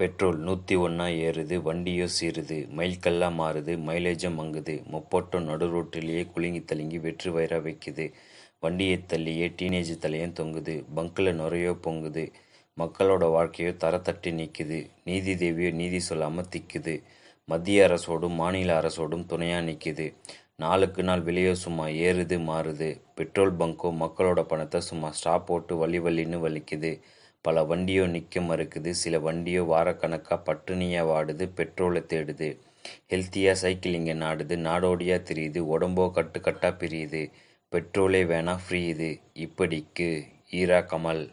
petrol நூற்றி ஒன்றா ஏறுது வண்டியோ சீருது மைல்கல்லாக மாறுது மைலேஜும் மங்குது மொப்போட்டோ நடு ரோட்டிலேயே குலுங்கி தலுங்கி வெற்றி வயிறாக வைக்குது வண்டியை தள்ளியே டீனேஜ் தலையும் தொங்குது பங்கில் நுரையோ பொங்குது மக்களோட வாழ்க்கையோ தரத்தட்டி நிற்குது நீதி தேவியோ நீதி சொல்லாமல் திக்குது மத்திய அரசோடும் மாநில அரசோடும் துணையாக நிற்குது நாளுக்கு நாள் விலையோ சும்மா ஏறுது மாறுது பெட்ரோல் பங்கோ மக்களோட பணத்தை சும்மா ஸ்டாப் போட்டு வழி வழின்னு வலிக்குது பல வண்டியோ நிற்க மறுக்குது சில வண்டியோ வாரக்கணக்காக பட்டினியாக வாடுது பெட்ரோலை தேடுது ஹெல்த்தியாக சைக்கிளிங்கை நாடுது நாடோடியாக தெரியுது உடம்போ கட்டுக்கட்டாக பிரியுது பெட்ரோலே வேணாம் ஃப்ரீ இது இப்படிக்கு ஈரா கமல்